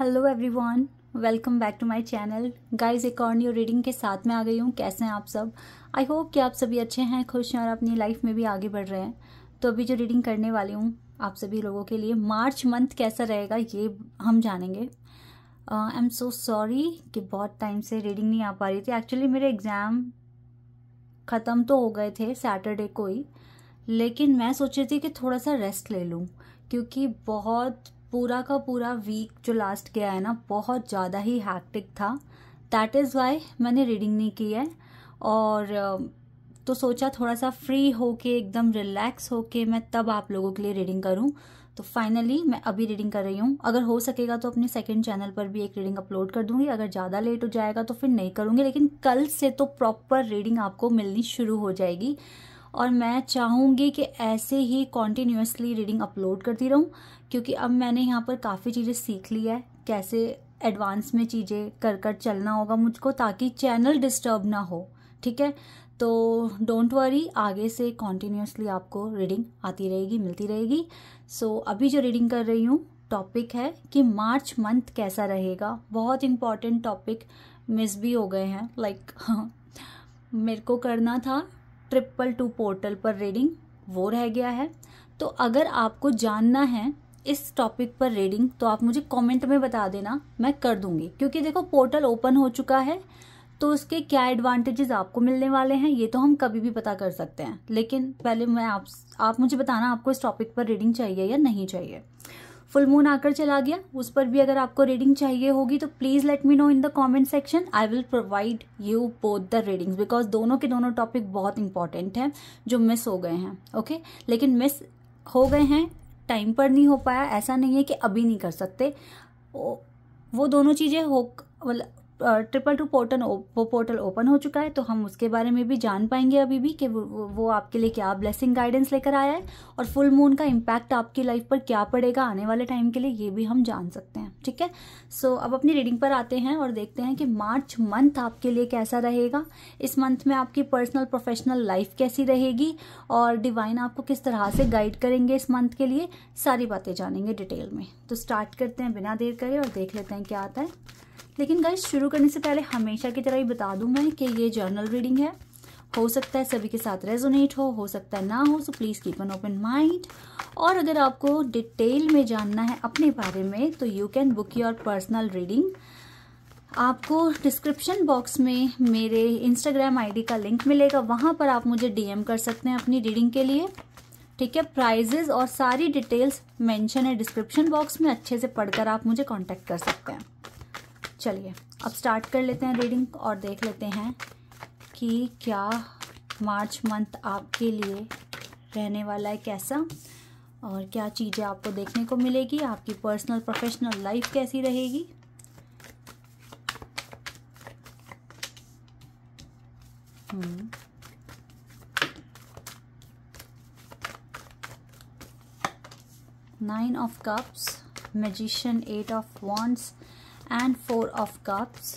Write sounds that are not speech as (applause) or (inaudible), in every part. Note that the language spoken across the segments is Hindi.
Hello everyone welcome back to my channel guys एक और न्यू रीडिंग के साथ में आ गई हूँ कैसे हैं आप सब आई होप कि आप सभी अच्छे हैं खुश हैं और अपनी लाइफ में भी आगे बढ़ रहे हैं तो अभी जो रीडिंग करने वाली हूँ आप सभी लोगों के लिए मार्च मंथ कैसा रहेगा ये हम जानेंगे आई एम सो सॉरी कि बहुत टाइम से रीडिंग नहीं आ पा रही थी एक्चुअली मेरे एग्ज़ाम ख़त्म तो हो गए थे सैटरडे को ही लेकिन मैं सोच रही थी कि थोड़ा सा रेस्ट ले लूँ क्योंकि बहुत पूरा का पूरा वीक जो लास्ट गया है ना बहुत ज़्यादा ही हैक्टिक था दैट इज़ वाई मैंने रीडिंग नहीं की है और तो सोचा थोड़ा सा फ्री होके एकदम रिलैक्स होके मैं तब आप लोगों के लिए रीडिंग करूं तो फाइनली मैं अभी रीडिंग कर रही हूँ अगर हो सकेगा तो अपने सेकंड चैनल पर भी एक रीडिंग अपलोड कर दूंगी अगर ज़्यादा लेट हो जाएगा तो फिर नहीं करूँगी लेकिन कल से तो प्रॉपर रीडिंग आपको मिलनी शुरू हो जाएगी और मैं चाहूँगी कि ऐसे ही कॉन्टीन्यूसली रीडिंग अपलोड करती रहूँ क्योंकि अब मैंने यहाँ पर काफ़ी चीज़ें सीख ली है कैसे एडवांस में चीज़ें कर कर चलना होगा मुझको ताकि चैनल डिस्टर्ब ना हो ठीक है तो डोंट वरी आगे से कॉन्टीन्यूसली आपको रीडिंग आती रहेगी मिलती रहेगी सो so, अभी जो रीडिंग कर रही हूँ टॉपिक है कि मार्च मंथ कैसा रहेगा बहुत इंपॉर्टेंट टॉपिक मिस भी हो गए हैं लाइक like, (laughs) मेरे को करना था ट्रिपल टू पोर्टल पर रीडिंग वो रह गया है तो अगर आपको जानना है इस टॉपिक पर रीडिंग तो आप मुझे कमेंट में बता देना मैं कर दूंगी क्योंकि देखो पोर्टल ओपन हो चुका है तो उसके क्या एडवांटेजेस आपको मिलने वाले हैं ये तो हम कभी भी पता कर सकते हैं लेकिन पहले मैं आप आप मुझे बताना आपको इस टॉपिक पर रीडिंग चाहिए या नहीं चाहिए फुल मून आकर चला गया उस पर भी अगर आपको रीडिंग चाहिए होगी तो please let me know in the comment section I will provide you both the readings because दोनों के दोनों टॉपिक बहुत इंपॉर्टेंट हैं जो मिस हो गए हैं ओके okay? लेकिन मिस हो गए हैं टाइम पर नहीं हो पाया ऐसा नहीं है कि अभी नहीं कर सकते वो दोनों चीज़ें हो मतलब ट्रिपल टू पोर्टल वो पोर्टल ओपन हो चुका है तो हम उसके बारे में भी जान पाएंगे अभी भी कि वो, वो आपके लिए क्या ब्लेसिंग गाइडेंस लेकर आया है और फुल मून का इम्पैक्ट आपकी लाइफ पर क्या पड़ेगा आने वाले टाइम के लिए ये भी हम जान सकते हैं ठीक है सो so, अब अपनी रीडिंग पर आते हैं और देखते हैं कि मार्च मंथ आपके लिए कैसा रहेगा इस मंथ में आपकी पर्सनल प्रोफेशनल लाइफ कैसी रहेगी और डिवाइन आपको किस तरह से गाइड करेंगे इस मंथ के लिए सारी बातें जानेंगे डिटेल में तो स्टार्ट करते हैं बिना देर करे और देख लेते हैं क्या आता है लेकिन गाइज शुरू करने से पहले हमेशा की तरह ही बता दूं मैं कि ये जर्नल रीडिंग है हो सकता है सभी के साथ रेजोनेट हो हो सकता है ना हो so please keep an open mind और अगर आपको डिटेल में जानना है अपने बारे में तो you can book your personal reading आपको डिस्क्रिप्शन बॉक्स में मेरे इंस्टाग्राम आईडी का लिंक मिलेगा वहां पर आप मुझे डीएम कर सकते हैं अपनी रीडिंग के लिए ठीक है प्राइजेस और सारी डिटेल्स मेंशन है डिस्क्रिप्शन बॉक्स में अच्छे से पढ़कर आप मुझे कांटेक्ट कर सकते हैं चलिए अब स्टार्ट कर लेते हैं रीडिंग और देख लेते हैं कि क्या मार्च मंथ आपके लिए रहने वाला है कैसा और क्या चीज़ें आपको देखने को मिलेगी आपकी पर्सनल प्रोफेशनल लाइफ कैसी रहेगी nine of cups magician eight of wands and four of cups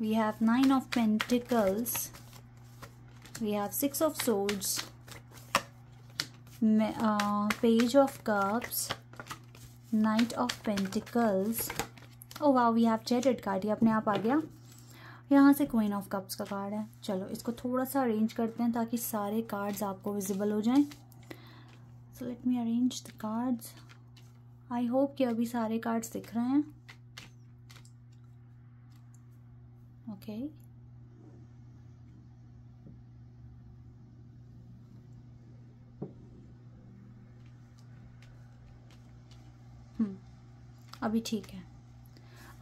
we have nine of pentacles we have six of swords uh, page of cups knight of pentacles oh wow we have jaded card ये अपने आप आ गया यहाँ से क्वीन ऑफ कप्स का कार्ड है चलो इसको थोड़ा सा अरेंज करते हैं ताकि सारे कार्ड्स आपको विजिबल हो जाएं so let me arrange the cards I hope कि अभी सारे कार्ड्स दिख रहे हैं ओके okay. Hmm। अभी ठीक है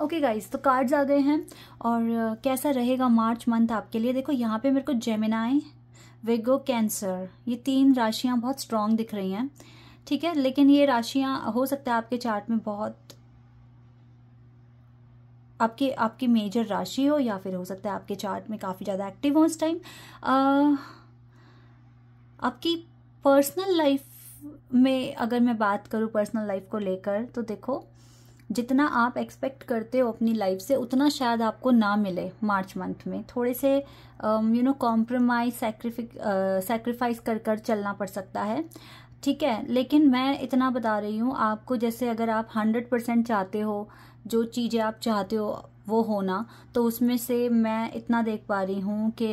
ओके okay गाइस तो कार्ड्स आ गए हैं और uh, कैसा रहेगा मार्च मंथ आपके लिए देखो यहाँ पे मेरे को जेमिनाई विगो कैंसर ये तीन राशियाँ बहुत स्ट्रांग दिख रही हैं ठीक है लेकिन ये राशियां हो सकता है आपके चार्ट में बहुत आपके आपकी मेजर राशि हो या फिर हो सकता है आपके चार्ट में काफ़ी ज़्यादा एक्टिव हो इस टाइम आपकी पर्सनल लाइफ में अगर मैं बात करूं पर्सनल लाइफ को लेकर तो देखो जितना आप एक्सपेक्ट करते हो अपनी लाइफ से उतना शायद आपको ना मिले मार्च मंथ में थोड़े से यू नो कॉम्प्रोमाइज सेक्रीफाइस कर कर चलना पड़ सकता है ठीक है लेकिन मैं इतना बता रही हूँ आपको जैसे अगर आप हंड्रेड परसेंट चाहते हो जो चीज़ें आप चाहते हो वो होना तो उसमें से मैं इतना देख पा रही हूँ कि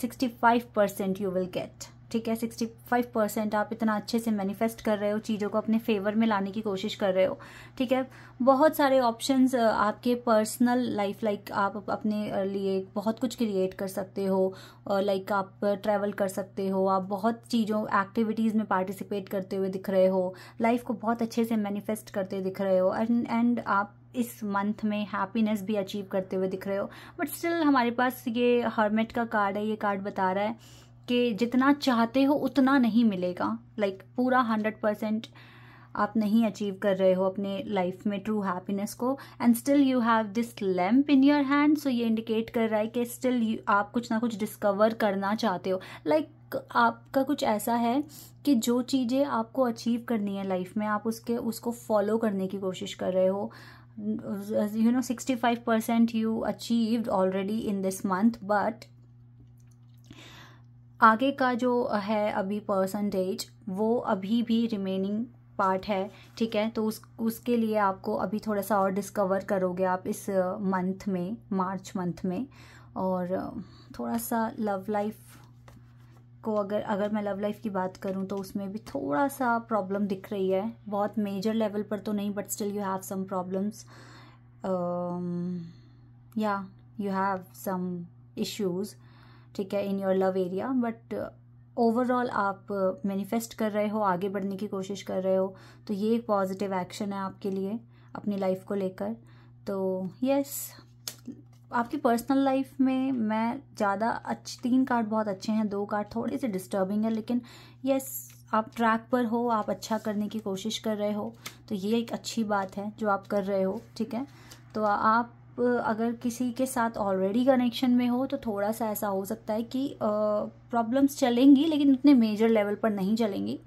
sixty five percent you will get ठीक है सिक्सटी फाइव परसेंट आप इतना अच्छे से मैनिफेस्ट कर रहे हो चीज़ों को अपने फेवर में लाने की कोशिश कर रहे हो ठीक है बहुत सारे ऑप्शंस आपके पर्सनल लाइफ लाइक आप अपने लिए बहुत कुछ क्रिएट कर सकते हो लाइक आप ट्रैवल कर सकते हो आप बहुत चीज़ों एक्टिविटीज़ में पार्टिसिपेट करते हुए दिख रहे हो लाइफ को बहुत अच्छे से मैनिफेस्ट करते दिख रहे हो एंड एंड आप इस मंथ में हैप्पीनेस भी अचीव करते हुए दिख रहे हो बट स्टिल हमारे पास ये हर्मेट का कार्ड है ये कार्ड बता रहा है कि जितना चाहते हो उतना नहीं मिलेगा लाइक like, पूरा हंड्रेड परसेंट आप नहीं अचीव कर रहे हो अपने लाइफ में ट्रू हैप्पीनेस को and still you have this lamp in your hand so ये इंडिकेट कर रहा है कि स्टिल आप कुछ ना कुछ डिस्कवर करना चाहते हो लाइक like, आपका कुछ ऐसा है कि जो चीज़ें आपको अचीव करनी है लाइफ में आप उसके उसको फॉलो करने की कोशिश कर रहे हो you know sixty five percent you achieve already in this month but आगे का जो है अभी परसेंटेज वो अभी भी रिमेनिंग पार्ट है ठीक है तो उस उसके लिए आपको अभी थोड़ा सा और डिस्कवर करोगे आप इस मंथ में मार्च मंथ में और थोड़ा सा लव लाइफ को अगर अगर मैं लव लाइफ की बात करूं तो उसमें भी थोड़ा सा प्रॉब्लम दिख रही है बहुत मेजर लेवल पर तो नहीं but still you have some problems या यू हैव सम इश्यूज़ ठीक है in your love area but overall आप मैनिफेस्ट uh, कर रहे हो आगे बढ़ने की कोशिश कर रहे हो तो ये एक पॉजिटिव एक्शन है आपके लिए अपनी लाइफ को लेकर तो यस आपकी पर्सनल लाइफ में मैं ज़्यादा अच्छे तीन कार्ड बहुत अच्छे हैं दो कार्ड थोड़े से डिस्टर्बिंग है लेकिन यस आप ट्रैक पर हो आप अच्छा करने की कोशिश कर रहे हो तो ये एक अच्छी बात है जो आप कर रहे हो ठीक है तो आप अगर किसी के साथ ऑलरेडी कनेक्शन में हो तो थोड़ा सा ऐसा हो सकता है कि प्रॉब्लम्स चलेंगी लेकिन उतने मेजर लेवल पर नहीं चलेंगी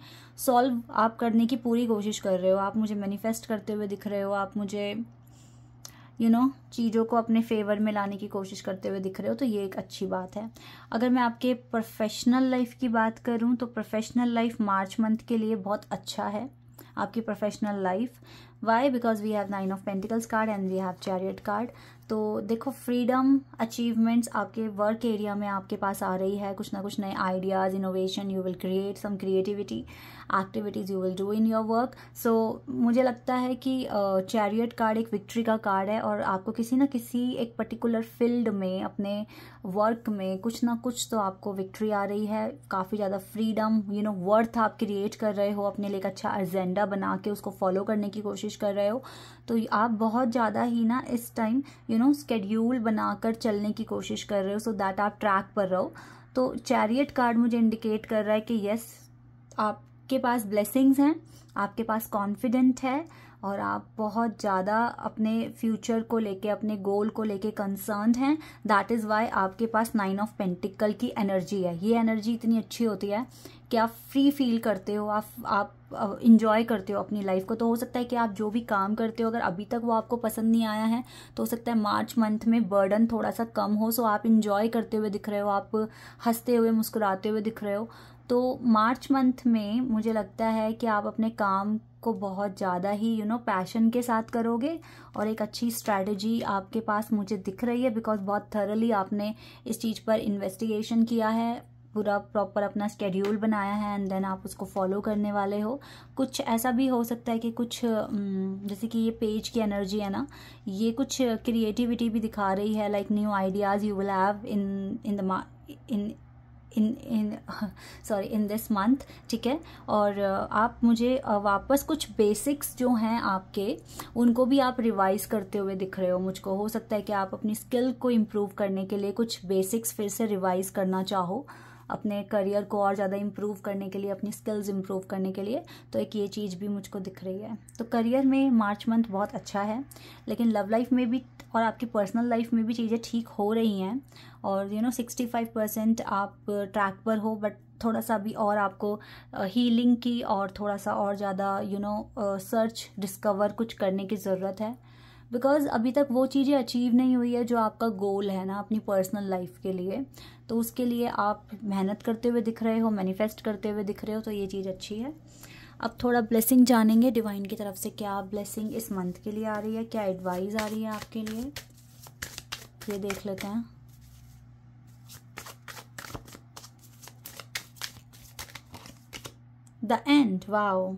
सॉल्व आप करने की पूरी कोशिश कर रहे हो आप मुझे मैनिफेस्ट करते हुए दिख रहे हो आप मुझे यू नो चीज़ों को अपने फेवर में लाने की कोशिश करते हुए दिख रहे हो तो ये एक अच्छी बात है अगर मैं आपके प्रोफेशनल लाइफ की बात करूँ तो प्रोफेशनल लाइफ मार्च मंथ के लिए बहुत अच्छा है आपकी professional life why because we have nine of pentacles card and we have chariot card तो देखो फ्रीडम अचीवमेंट्स आपके वर्क एरिया में आपके पास आ रही है कुछ ना कुछ नए ideas innovation you will create some creativity activities you will do in your work so मुझे लगता है कि चैरियट uh, कार्ड एक विक्ट्री का कार्ड है और आपको किसी ना किसी एक पर्टिकुलर फील्ड में अपने वर्क में कुछ ना कुछ तो आपको विक्ट्री आ रही है काफ़ी ज़्यादा फ्रीडम यू नो वर्थ आप क्रिएट कर रहे हो अपने लिए एक अच्छा एजेंडा बना के उसको फॉलो करने की कोशिश कर रहे हो तो आप बहुत ज़्यादा ही ना इस टाइम यू नो स्केड्यूल बनाकर चलने की कोशिश कर रहे हो सो दैट आप ट्रैक पर रहो तो चैरियट कार्ड मुझे इंडिकेट कर रहा है कि यस आपके पास ब्लेसिंग्स हैं आपके पास कॉन्फिडेंट है और आप बहुत ज़्यादा अपने फ्यूचर को लेके अपने गोल को लेके कंसर्न हैं दैट इज़ वाई आपके पास नाइन ऑफ पेंटिकल की एनर्जी है ये एनर्जी इतनी अच्छी होती है कि आप फ्री फील करते हो आप आप इंजॉय करते हो अपनी लाइफ को तो हो सकता है कि आप जो भी काम करते हो अगर अभी तक वो आपको पसंद नहीं आया है तो हो सकता है मार्च मंथ में बर्डन थोड़ा सा कम हो सो आप इंजॉय करते हुए दिख रहे हो आप हंसते हुए मुस्कुराते हुए दिख रहे हो तो मार्च मंथ में मुझे लगता है कि आप अपने काम को बहुत ज़्यादा ही यू नो पैशन के साथ करोगे और एक अच्छी स्ट्रैटेजी आपके पास मुझे दिख रही है बिकॉज बहुत थरली आपने इस चीज़ पर इन्वेस्टिगेशन किया है पूरा प्रॉपर अपना स्केड्यूल बनाया है एंड देन आप उसको फॉलो करने वाले हो कुछ ऐसा भी हो सकता है कि कुछ जैसे कि ये पेज की एनर्जी है ना ये कुछ क्रिएटिविटी भी दिखा रही है like new ideas you will have in in the in in in sorry in this month ठीक है और uh, आप मुझे uh, वापस कुछ बेसिक्स जो हैं आपके उनको भी आप रिवाइज करते हुए दिख रहे हो मुझको हो सकता है कि आप अपनी स्किल को इम्प्रूव करने के लिए कुछ बेसिक्स फिर से रिवाइज करना चाहो अपने करियर को और ज़्यादा इम्प्रूव करने के लिए अपनी स्किल्स इम्प्रूव करने के लिए तो एक ये चीज़ भी मुझको दिख रही है तो करियर में मार्च मंथ बहुत अच्छा है लेकिन लव लाइफ में भी और आपकी पर्सनल लाइफ में भी चीज़ें ठीक हो रही हैं और you know sixty five percent आप ट्रैक पर हो बट थोड़ा सा भी और आपको हीलिंग की और थोड़ा सा और ज़्यादा यू नो सर्च डिस्कवर कुछ करने की ज़रूरत है बिकॉज अभी तक वो चीज़ें अचीव नहीं हुई है जो आपका गोल है ना अपनी पर्सनल लाइफ के लिए तो उसके लिए आप मेहनत करते हुए दिख रहे हो मैनिफेस्ट करते हुए दिख रहे हो तो ये चीज़ अच्छी है अब थोड़ा ब्लेसिंग जानेंगे डिवाइन की तरफ से क्या ब्लेसिंग इस मंथ के लिए आ रही है क्या एडवाइस आ रही है आपके लिए ये देख लेते हैं the end wow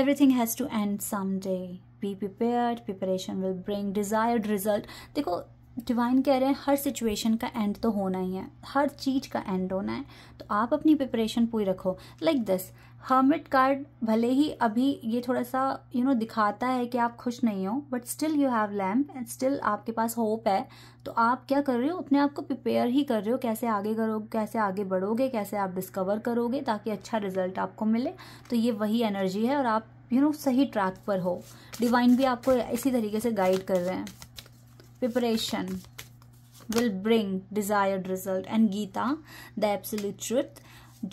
everything has to end some day be prepared preparation will bring desired result देखो डिवाइन कह रहे हैं हर सिचुएशन का एंड तो होना ही है हर चीज़ का एंड होना है तो आप अपनी प्रिपरेशन पूरी रखो लाइक दिस हर्मिट कार्ड भले ही अभी ये थोड़ा सा यू you नो know, दिखाता है कि आप खुश नहीं हो but still you have lamp and still आपके पास होप है तो आप क्या कर रहे हो अपने आप को प्रिपेयर ही कर रहे हो कैसे आगे करोगे कैसे आगे बढ़ोगे कैसे आप डिस्कवर करोगे ताकि अच्छा रिजल्ट आपको मिले तो ये वही एनर्जी है और आप यू नो सही ट्रैक पर हो डिवाइन भी आपको इसी तरीके से गाइड कर रहे हैं preparation will bring desired result and Geeta the absolute truth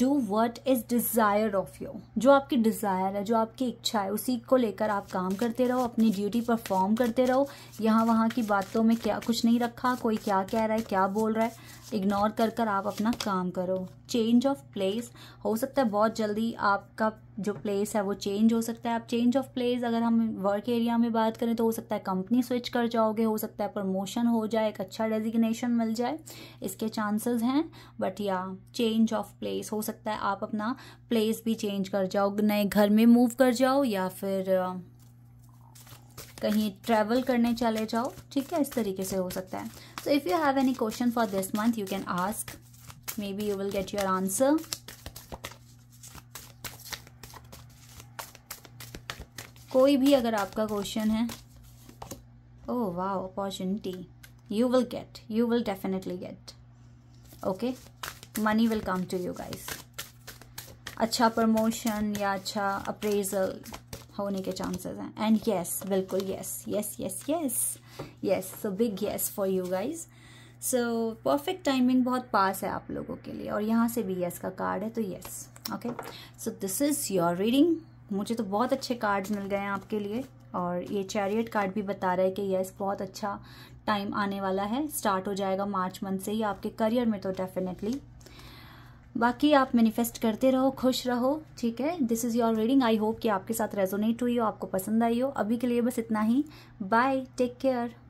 do what is desired of you जो आपकी डिज़ायर है जो आपकी इच्छा है उसी को लेकर आप काम करते रहो अपनी ड्यूटी परफॉर्म करते रहो यहाँ वहाँ की बातों में क्या कुछ नहीं रखा कोई क्या कह रहा है क्या बोल रहा है इग्नोर कर कर आप अपना काम करो चेंज ऑफ प्लेस हो सकता है बहुत जल्दी आपका जो प्लेस है वो चेंज हो सकता है आप चेंज ऑफ प्लेस अगर हम वर्क एरिया में बात करें तो हो सकता है कंपनी स्विच कर जाओगे हो सकता है प्रमोशन हो जाए एक अच्छा डेजिग्नेशन मिल जाए इसके चांसेस हैं बट या चेंज ऑफ प्लेस हो सकता है आप अपना प्लेस भी चेंज कर जाओ नए घर में मूव कर जाओ या फिर कहीं ट्रैवल करने चले जाओ ठीक है इस तरीके से हो सकता है so if you have any question for this month you can ask maybe you will get your answer कोई भी अगर आपका क्वेश्चन है ओ वाह opportunity you will get you will definitely get okay money will come to you guys अच्छा प्रमोशन या अच्छा अप्रेजल होने के चांसेस हैं एंड यस बिल्कुल yes yes yes yes yes so big yes for you guys so perfect timing बहुत पास है आप लोगों के लिए और यहाँ से भी यस का कार्ड है तो yes okay so this is your reading मुझे तो बहुत अच्छे कार्ड्स मिल गए हैं आपके लिए और ये चैरियट कार्ड भी बता रहा है कि यस बहुत अच्छा टाइम आने वाला है स्टार्ट हो जाएगा मार्च मंथ से ही आपके करियर में तो डेफिनेटली बाकी आप मैनिफेस्ट करते रहो खुश रहो ठीक है this is your reading I hope कि आपके साथ रेजोनेट हुई हो आपको पसंद आई हो अभी के लिए बस इतना ही बाय टेक केयर